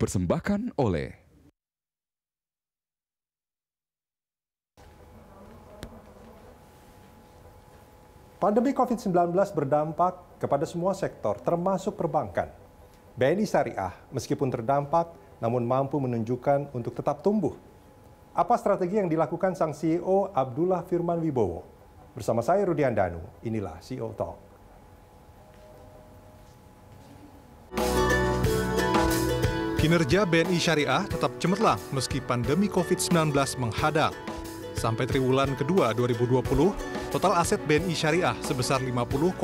dipersembahkan oleh Pandemi COVID-19 berdampak kepada semua sektor, termasuk perbankan. BNI Syariah, meskipun terdampak, namun mampu menunjukkan untuk tetap tumbuh. Apa strategi yang dilakukan sang CEO Abdullah Firman Wibowo? Bersama saya Rudi Andanu, inilah CEO Talk. Kinerja BNI Syariah tetap cemerlang meski pandemi COVID-19 menghadang. Sampai triwulan kedua 2020, total aset BNI Syariah sebesar 50,76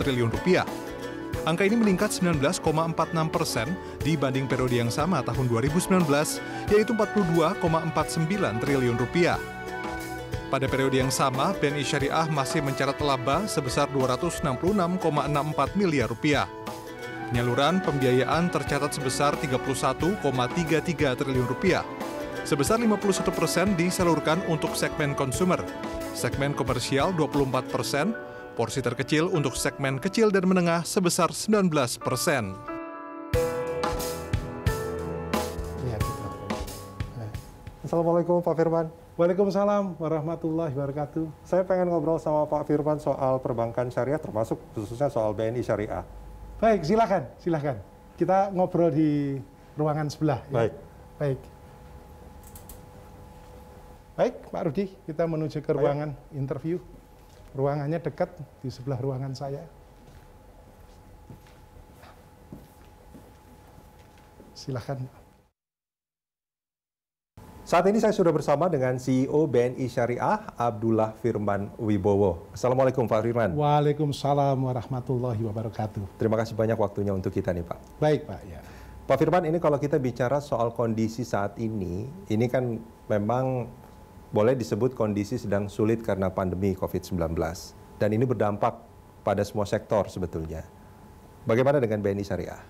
triliun rupiah. Angka ini meningkat 19,46 persen dibanding periode yang sama tahun 2019, yaitu 42,49 triliun rupiah. Pada periode yang sama, BNI Syariah masih mencatat laba sebesar 266,64 miliar rupiah. Penyaluran pembiayaan tercatat sebesar 31,33 triliun rupiah. Sebesar 51 persen disalurkan untuk segmen konsumer, segmen komersial 24 persen, porsi terkecil untuk segmen kecil dan menengah sebesar 19 persen. Ya, eh, Assalamualaikum Pak Firman. Waalaikumsalam warahmatullahi wabarakatuh. Saya pengen ngobrol sama Pak Firman soal perbankan syariah termasuk khususnya soal BNI syariah. Baik, silakan, silakan. Kita ngobrol di ruangan sebelah. Ya. Baik. Ya. Baik. Baik, Pak Rudi, kita menuju ke Baik. ruangan interview. Ruangannya dekat di sebelah ruangan saya. Silakan, Pak. Saat ini saya sudah bersama dengan CEO BNI Syariah Abdullah Firman Wibowo. Assalamualaikum Pak Firman. Waalaikumsalam warahmatullahi wabarakatuh. Terima kasih banyak waktunya untuk kita nih Pak. Baik Pak ya. Pak Firman ini kalau kita bicara soal kondisi saat ini, ini kan memang boleh disebut kondisi sedang sulit karena pandemi COVID-19. Dan ini berdampak pada semua sektor sebetulnya. Bagaimana dengan BNI Syariah?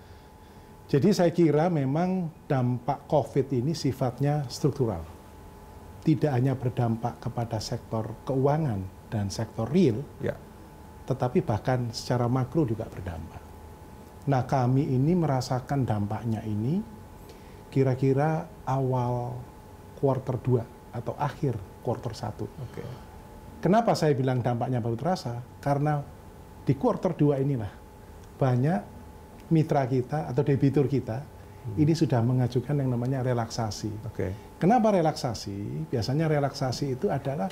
Jadi saya kira memang dampak COVID ini sifatnya struktural. Tidak hanya berdampak kepada sektor keuangan dan sektor real, ya. tetapi bahkan secara makro juga berdampak. Nah kami ini merasakan dampaknya ini kira-kira awal quarter 2 atau akhir quarter 1. Okay. Kenapa saya bilang dampaknya baru terasa? Karena di quarter 2 inilah banyak mitra kita atau debitur kita hmm. ini sudah mengajukan yang namanya relaksasi. Okay. Kenapa relaksasi? Biasanya relaksasi itu adalah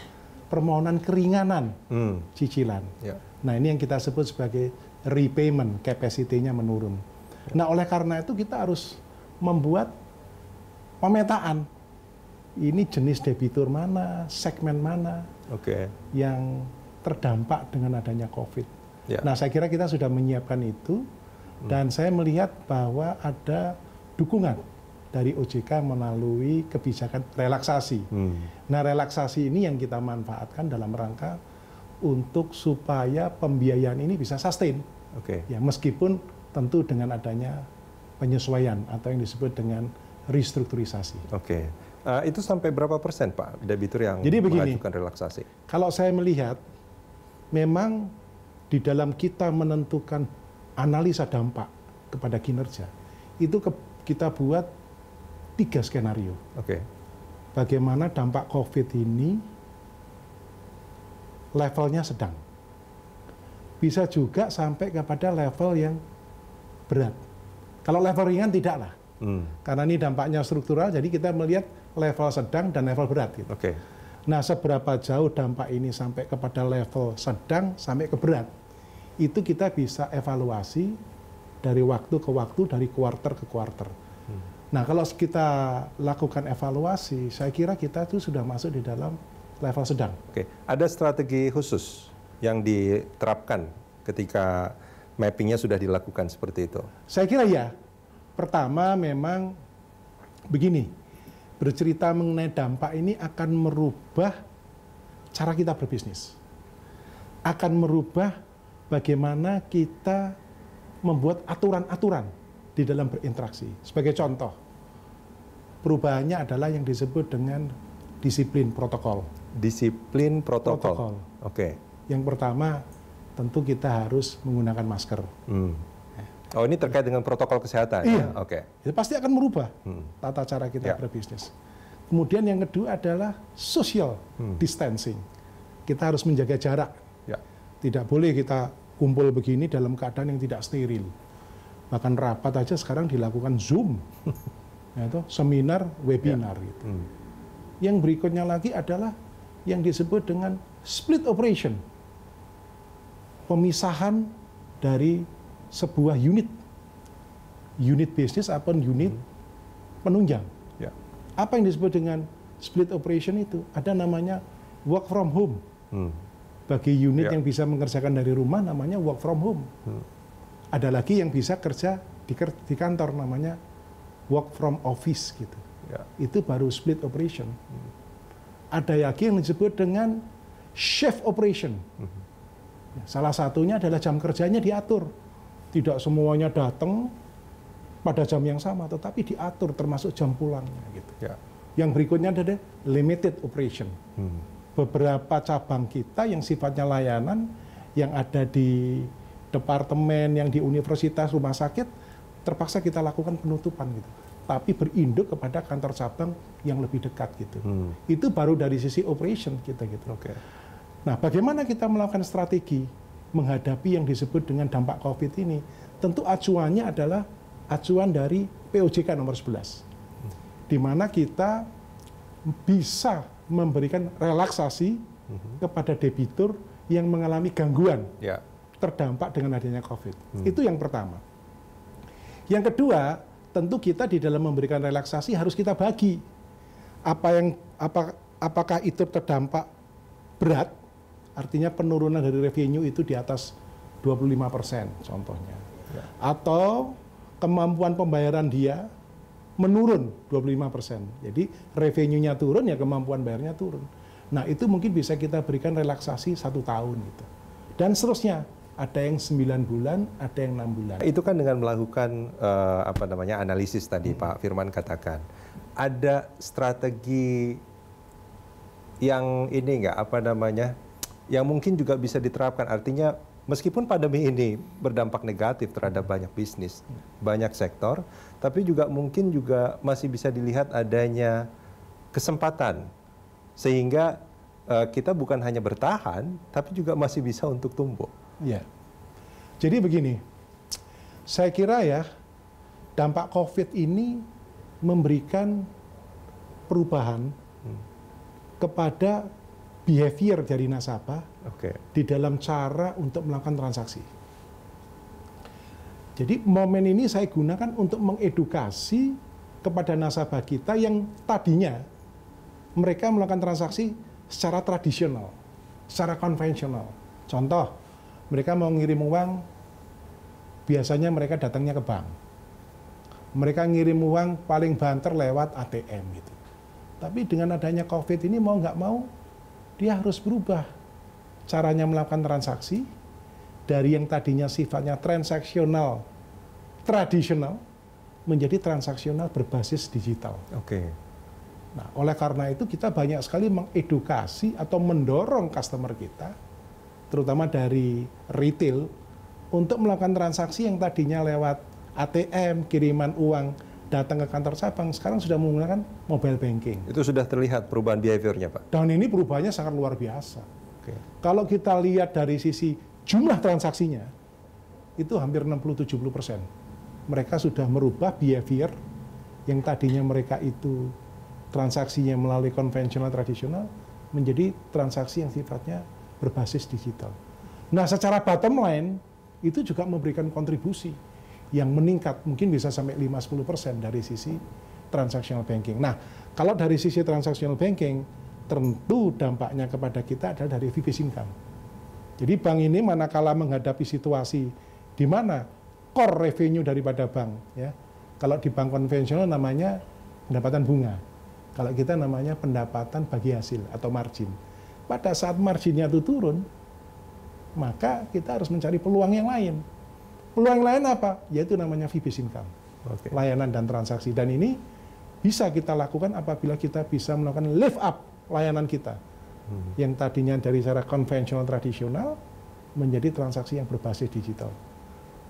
permohonan keringanan hmm. cicilan. Yeah. Nah ini yang kita sebut sebagai repayment capacity-nya menurun. Yeah. Nah oleh karena itu kita harus membuat pemetaan ini jenis debitur mana, segmen mana okay. yang terdampak dengan adanya COVID. Yeah. Nah, saya kira kita sudah menyiapkan itu. Hmm. Dan saya melihat bahwa ada dukungan dari OJK melalui kebijakan relaksasi. Hmm. Nah, relaksasi ini yang kita manfaatkan dalam rangka untuk supaya pembiayaan ini bisa sustain. Oke. Okay. Ya, meskipun tentu dengan adanya penyesuaian atau yang disebut dengan restrukturisasi. Oke. Okay. Uh, eh, itu sampai berapa persen, Pak, debitur yang Jadi begini, mengajukan relaksasi? Kalau saya melihat memang di dalam kita menentukan analisa dampak kepada kinerja itu ke, kita buat tiga skenario. Oke. Okay. Bagaimana dampak COVID ini levelnya sedang. Bisa juga sampai kepada level yang berat. Kalau level ringan tidaklah. Hmm. Karena ini dampaknya struktural, jadi kita melihat level sedang dan level berat. Gitu. Oke. Okay. Nah, seberapa jauh dampak ini sampai kepada level sedang sampai ke berat? itu kita bisa evaluasi dari waktu ke waktu, dari kuarter ke kuarter. Hmm. Nah, kalau kita lakukan evaluasi, saya kira kita itu sudah masuk di dalam level sedang. Oke, ada strategi khusus yang diterapkan ketika mappingnya sudah dilakukan seperti itu? Saya kira ya. Pertama memang begini, bercerita mengenai dampak ini akan merubah cara kita berbisnis. Akan merubah bagaimana kita membuat aturan-aturan di dalam berinteraksi. Sebagai contoh, perubahannya adalah yang disebut dengan disiplin protokol. Disiplin protokol. protokol. Oke. Okay. Yang pertama, tentu kita harus menggunakan masker. Hmm. Eh. Oh ini terkait dengan protokol kesehatan. Iya. Oke. Okay. pasti akan merubah hmm. tata cara kita yeah. berbisnis. Kemudian yang kedua adalah social hmm. distancing. Kita harus menjaga jarak tidak boleh kita kumpul begini dalam keadaan yang tidak steril. Bahkan rapat aja sekarang dilakukan Zoom. Yaitu seminar, webinar ya. gitu. Hmm. Yang berikutnya lagi adalah yang disebut dengan split operation. Pemisahan dari sebuah unit. Unit bisnis atau unit hmm. penunjang. Ya. Apa yang disebut dengan split operation itu? Ada namanya work from home. Hmm bagi unit ya. yang bisa mengerjakan dari rumah namanya work from home. Hmm. Ada lagi yang bisa kerja di, di kantor namanya work from office gitu. Ya. Itu baru split operation. Hmm. Ada lagi yang disebut dengan shift operation. Hmm. Ya, salah satunya adalah jam kerjanya diatur. Tidak semuanya datang pada jam yang sama, tetapi diatur termasuk jam pulangnya. Gitu. Ya. Yang berikutnya ada limited operation. Hmm beberapa cabang kita yang sifatnya layanan yang ada di departemen, yang di universitas, rumah sakit, terpaksa kita lakukan penutupan gitu. Tapi berinduk kepada kantor cabang yang lebih dekat gitu. Hmm. Itu baru dari sisi operation kita gitu. Okay. Nah, bagaimana kita melakukan strategi menghadapi yang disebut dengan dampak COVID ini? Tentu acuannya adalah acuan dari POJK nomor 11. Hmm. Di mana kita bisa memberikan relaksasi mhm. kepada debitur yang mengalami gangguan yeah. terdampak dengan adanya COVID. Hmm. Itu yang pertama. Yang kedua, tentu kita di dalam memberikan relaksasi harus kita bagi apa yang apa apakah itu terdampak berat, artinya penurunan dari revenue itu di atas 25 persen contohnya, ya. atau kemampuan pembayaran dia menurun 25%. Jadi revenue-nya turun ya kemampuan bayarnya turun. Nah itu mungkin bisa kita berikan relaksasi satu tahun gitu. Dan seterusnya ada yang 9 bulan, ada yang enam bulan. Itu kan dengan melakukan uh, apa namanya analisis tadi hmm. Pak Firman katakan. Ada strategi yang ini enggak apa namanya yang mungkin juga bisa diterapkan artinya Meskipun pandemi ini berdampak negatif terhadap banyak bisnis, banyak sektor, tapi juga mungkin juga masih bisa dilihat adanya kesempatan sehingga uh, kita bukan hanya bertahan, tapi juga masih bisa untuk tumbuh. Ya. Jadi begini, saya kira ya dampak COVID ini memberikan perubahan hmm. kepada behavior dari nasabah okay. di dalam cara untuk melakukan transaksi. Jadi momen ini saya gunakan untuk mengedukasi kepada nasabah kita yang tadinya mereka melakukan transaksi secara tradisional, secara konvensional. Contoh, mereka mau ngirim uang, biasanya mereka datangnya ke bank. Mereka ngirim uang paling banter lewat ATM gitu. Tapi dengan adanya COVID ini mau nggak mau dia harus berubah caranya melakukan transaksi dari yang tadinya sifatnya transaksional tradisional menjadi transaksional berbasis digital. Oke. Nah, oleh karena itu kita banyak sekali mengedukasi atau mendorong customer kita terutama dari retail untuk melakukan transaksi yang tadinya lewat ATM, kiriman uang datang ke kantor cabang sekarang sudah menggunakan mobile banking. Itu sudah terlihat perubahan behaviornya, Pak. Dan ini perubahannya sangat luar biasa. Oke. Kalau kita lihat dari sisi jumlah transaksinya, itu hampir 60-70 persen. Mereka sudah merubah behavior yang tadinya mereka itu transaksinya melalui konvensional tradisional menjadi transaksi yang sifatnya berbasis digital. Nah, secara bottom line itu juga memberikan kontribusi yang meningkat mungkin bisa sampai 5-10% dari sisi transactional banking. Nah, kalau dari sisi transactional banking, tentu dampaknya kepada kita adalah dari fee-based income. Jadi bank ini manakala menghadapi situasi di mana core revenue daripada bank, ya, kalau di bank konvensional namanya pendapatan bunga. Kalau kita namanya pendapatan bagi hasil atau margin. Pada saat marginnya itu turun, maka kita harus mencari peluang yang lain Peluang lain apa? Yaitu namanya fee based income. Okay. Layanan dan transaksi. Dan ini bisa kita lakukan apabila kita bisa melakukan lift up layanan kita. Hmm. Yang tadinya dari secara konvensional tradisional menjadi transaksi yang berbasis digital.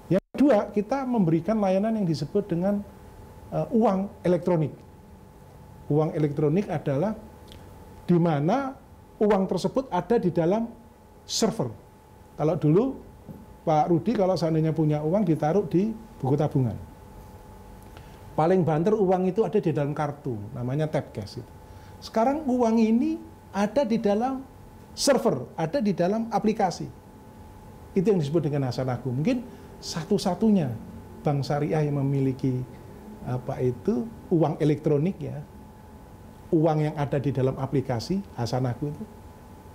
Yang kedua, kita memberikan layanan yang disebut dengan uh, uang elektronik. Uang elektronik adalah di mana uang tersebut ada di dalam server. Kalau dulu Pak Rudi kalau seandainya punya uang ditaruh di buku tabungan. Paling banter uang itu ada di dalam kartu, namanya tab cash itu. Sekarang uang ini ada di dalam server, ada di dalam aplikasi. Itu yang disebut dengan Hasanaku. Mungkin satu-satunya bank syariah yang memiliki apa itu uang elektronik ya, uang yang ada di dalam aplikasi Hasanaku itu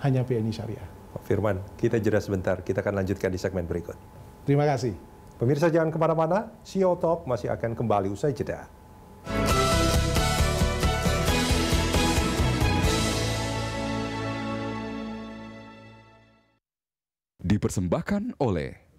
hanya BNI Syariah. Pak Firman, kita jeda sebentar. Kita akan lanjutkan di segmen berikut. Terima kasih. Pemirsa jangan kemana-mana, CEO Talk masih akan kembali usai jeda. Dipersembahkan oleh